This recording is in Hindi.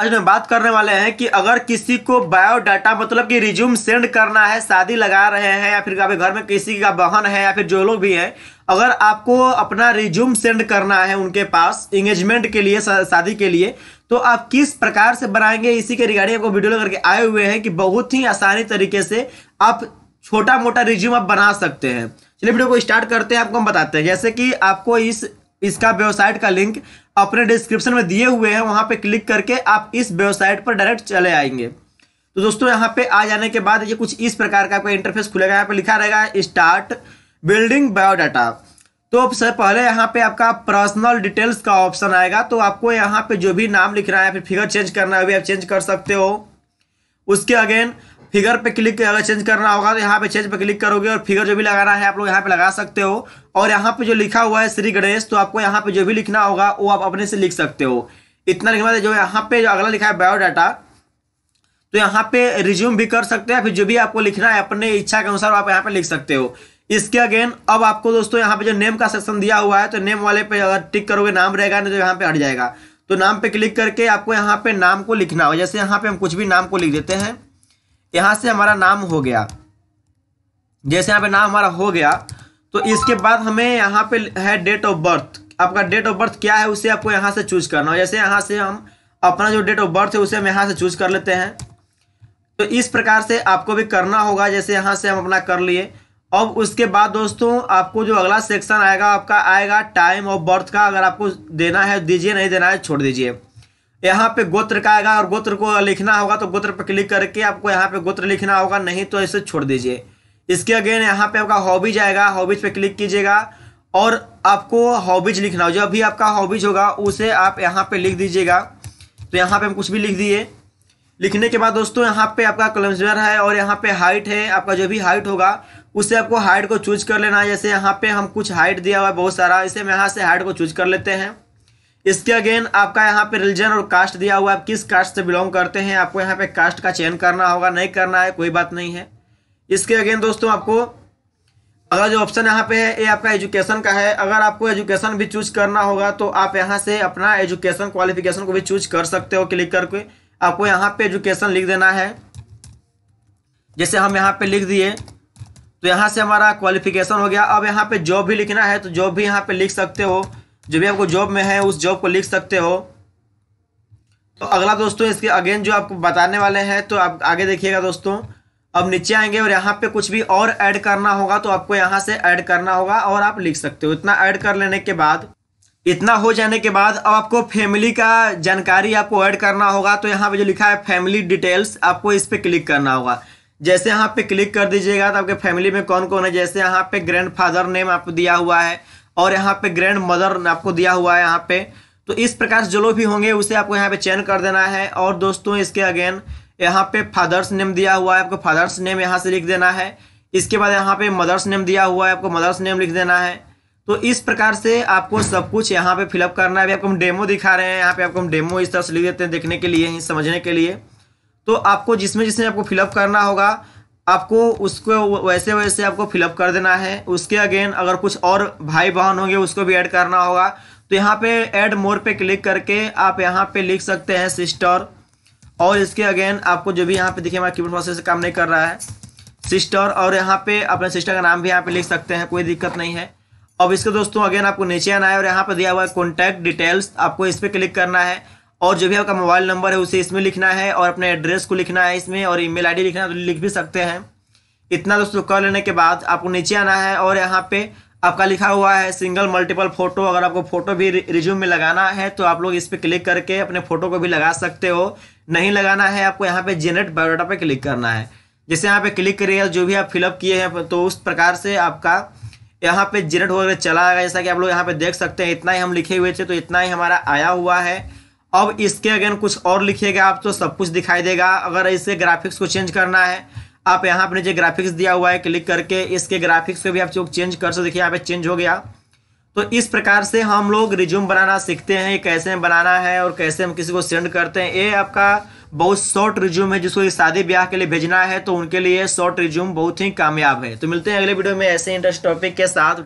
आज हम बात करने वाले हैं कि अगर किसी को बायोडाटा मतलब कि रिज्यूम सेंड करना है शादी लगा रहे हैं या फिर घर में किसी का बहन है या फिर जो लोग भी हैं अगर आपको अपना रिज्यूम सेंड करना है उनके पास इंगेजमेंट के लिए शादी के लिए तो आप किस प्रकार से बनाएंगे इसी के रिगार्डिंग आपको वीडियो लेकर के आए हुए हैं कि बहुत ही आसानी तरीके से आप छोटा मोटा रिज्यूम आप बना सकते हैं चलिए वीडियो को स्टार्ट करते हैं आपको हम बताते हैं जैसे कि आपको इस इसका वेबसाइट का लिंक अपने डिस्क्रिप्शन में दिए हुए हैं वहाँ पे क्लिक करके आप इस वेबसाइट पर डायरेक्ट चले आएंगे तो दोस्तों यहाँ पे आ जाने के बाद ये कुछ इस प्रकार का आपका इंटरफेस खुलेगा यहाँ पे लिखा रहेगा स्टार्ट बिल्डिंग बायोडाटा तो सबसे पहले यहाँ पे आपका पर्सनल डिटेल्स का ऑप्शन आएगा तो आपको यहाँ पे जो भी नाम लिख रहा है फिर फिगर चेंज करना है अभी आप चेंज कर सकते हो उसके अगेन फिगर पे क्लिक अगर चेंज करना होगा तो यहाँ पे चेंज पे क्लिक करोगे और फिगर जो भी लगाना है आप लोग यहाँ पे लगा सकते हो और यहाँ पे जो लिखा हुआ है श्री गणेश तो आपको यहाँ पे जो भी लिखना होगा वो आप अपने से लिख सकते हो इतना लिखने बाद जो यहाँ पे जो अगला लिखा है बायोडाटा तो यहाँ पे रिज्यूम भी कर सकते हैं फिर जो भी आपको लिखना है अपने इच्छा के अनुसार आप यहाँ पे लिख सकते हो इसके अगेन अब आपको दोस्तों यहाँ पे जो नेम का सेक्शन दिया हुआ है तो नेम वाले पे अगर टिक करोगे नाम रहेगा नहीं तो यहाँ पे हट जाएगा तो नाम पे क्लिक करके आपको यहाँ पे नाम को लिखना हो जैसे यहाँ पे हम कुछ भी नाम को लिख देते हैं यहाँ से हमारा नाम हो गया जैसे यहाँ पे नाम हमारा हो गया तो इसके बाद हमें यहाँ पे है डेट ऑफ बर्थ आपका डेट ऑफ बर्थ क्या है उसे आपको यहाँ से चूज करना हो जैसे यहाँ से हम अपना जो डेट ऑफ बर्थ है उसे हम यहाँ से चूज कर लेते हैं तो इस प्रकार से आपको भी करना होगा जैसे यहाँ से हम अपना कर लिए अब उसके बाद दोस्तों आपको जो अगला सेक्शन आएगा आपका आएगा टाइम ऑफ बर्थ का अगर आपको देना है दीजिए नहीं देना है छोड़ दीजिए यहाँ पे गोत्र का आएगा और गोत्र को लिखना होगा तो गोत्र पर क्लिक करके आपको यहाँ पे गोत्र लिखना होगा नहीं तो इसे छोड़ दीजिए इसके अगेन यहाँ पे आपका हॉबीज आएगा हॉबीज पे क्लिक कीजिएगा और आपको हॉबीज लिखना हो जो अभी आपका हॉबीज होगा उसे आप यहाँ पे लिख दीजिएगा तो यहाँ पे हम कुछ भी लिख दिए लिखने के बाद दोस्तों यहाँ पे आपका कलमजर है और यहाँ पे हाइट है आपका जो भी हाइट होगा उससे आपको हाइट को चूज कर लेना है जैसे यहाँ पे हम कुछ हाइट दिया हुआ है बहुत सारा इसे हम यहाँ से हाइट को चूज कर लेते हैं इसके अगेन आपका यहाँ पे रिलीजन और कास्ट दिया हुआ है आप किस कास्ट से बिलोंग करते हैं आपको यहाँ पे कास्ट का चयन करना होगा नहीं करना है कोई बात नहीं है इसके अगेन दोस्तों आपको अगर जो ऑप्शन यहाँ पे है ये आपका एजुकेशन का है अगर आपको एजुकेशन भी चूज करना होगा तो आप यहाँ से अपना एजुकेशन क्वालिफिकेशन को भी चूज कर सकते हो क्लिक करके आपको यहाँ पे एजुकेशन लिख देना है जैसे हम यहाँ पे लिख दिए तो यहाँ से हमारा क्वालिफिकेशन हो गया अब यहाँ पे जॉब भी लिखना है तो जॉब भी यहाँ पे लिख सकते हो जो भी आपको जॉब में है उस जॉब को लिख सकते हो तो अगला दोस्तों इसके अगेन जो आपको बताने वाले हैं तो आप आगे देखिएगा दोस्तों अब नीचे आएंगे और यहाँ पे कुछ भी और ऐड करना होगा तो आपको यहाँ से ऐड करना होगा और आप लिख सकते हो इतना ऐड कर लेने के बाद इतना हो जाने के बाद अब आपको फैमिली का जानकारी आपको ऐड करना होगा तो यहाँ पे जो लिखा है फैमिली डिटेल्स आपको इस पर क्लिक करना होगा जैसे यहाँ पे क्लिक कर दीजिएगा तो आपके फैमिली में कौन कौन है जैसे यहाँ पे ग्रैंड नेम आपको दिया हुआ है और यहाँ पे ग्रैंड मदर आपको दिया हुआ है यहाँ पे तो इस प्रकार से जो लोग भी होंगे उसे आपको यहाँ पे चयन कर देना है और दोस्तों इसके अगेन यहाँ पे फादर्स नेम दिया हुआ है आपको फादर्स नेम यहाँ से लिख देना है इसके बाद यहाँ पे मदर्स नेम दिया हुआ है आपको मदर्स नेम लिख देना है तो इस प्रकार से आपको सब कुछ यहाँ पे फिलअप करना है अभी आपको हम डेमो दिखा रहे हैं यहाँ पे आपको हम डेमो इस तरह से लिख देते हैं देखने के लिए ही समझने के लिए तो आपको जिसमें जिसमें आपको फिलअप करना होगा आपको उसको वैसे वैसे आपको फिलअप कर देना है उसके अगेन अगर कुछ और भाई बहन होंगे उसको भी ऐड करना होगा तो यहाँ पे ऐड मोर पे क्लिक करके आप यहाँ पे लिख सकते हैं सिस्टर और इसके अगेन आपको जो भी यहाँ पे देखिए हमारा कीबोर्ड प्रोसेस काम नहीं कर रहा है सिस्टर और यहाँ पे अपने सिस्टर का नाम भी यहाँ पे लिख सकते हैं कोई दिक्कत नहीं है अब इसके दोस्तों अगेन आपको नीचे आना है और यहाँ पर दिया हुआ है कॉन्टैक्ट डिटेल्स आपको इस पर क्लिक करना है और जो भी आपका मोबाइल नंबर है उसे इसमें लिखना है और अपने एड्रेस को लिखना है इसमें और ईमेल आईडी लिखना है तो लिख भी सकते हैं इतना दोस्तों कर लेने के बाद आपको नीचे आना है और यहाँ पे आपका लिखा हुआ है सिंगल मल्टीपल फोटो अगर आपको फोटो भी रिज्यूम में लगाना है तो आप लोग इस पर क्लिक करके अपने फोटो को भी लगा सकते हो नहीं लगाना है आपको यहाँ पे जेनरेट बायोडाटा पे क्लिक करना है जैसे यहाँ पे क्लिक करिएगा जो भी आप फिलअप किए हैं तो उस प्रकार से आपका यहाँ पे जेनरेट हो चला आएगा जैसा कि आप लोग यहाँ पे देख सकते हैं इतना ही हम लिखे हुए थे तो इतना ही हमारा आया हुआ है अब इसके अगेन कुछ और लिखिएगा आप तो सब कुछ दिखाई देगा अगर इसके ग्राफिक्स को चेंज करना है आप यहाँ पर नीचे ग्राफिक्स दिया हुआ है क्लिक करके इसके ग्राफिक्स को भी आप चेंज कर सकते देखिए यहाँ पे चेंज हो गया तो इस प्रकार से हम लोग रिज्यूम बनाना सीखते हैं कैसे बनाना है और कैसे हम किसी को सेंड करते हैं ये आपका बहुत शॉर्ट रिज्यूम है जिसको शादी ब्याह के लिए भेजना है तो उनके लिए शॉर्ट रिज्यूम बहुत ही कामयाब है तो मिलते हैं अगले वीडियो में ऐसे इंटरेस्ट टॉपिक के साथ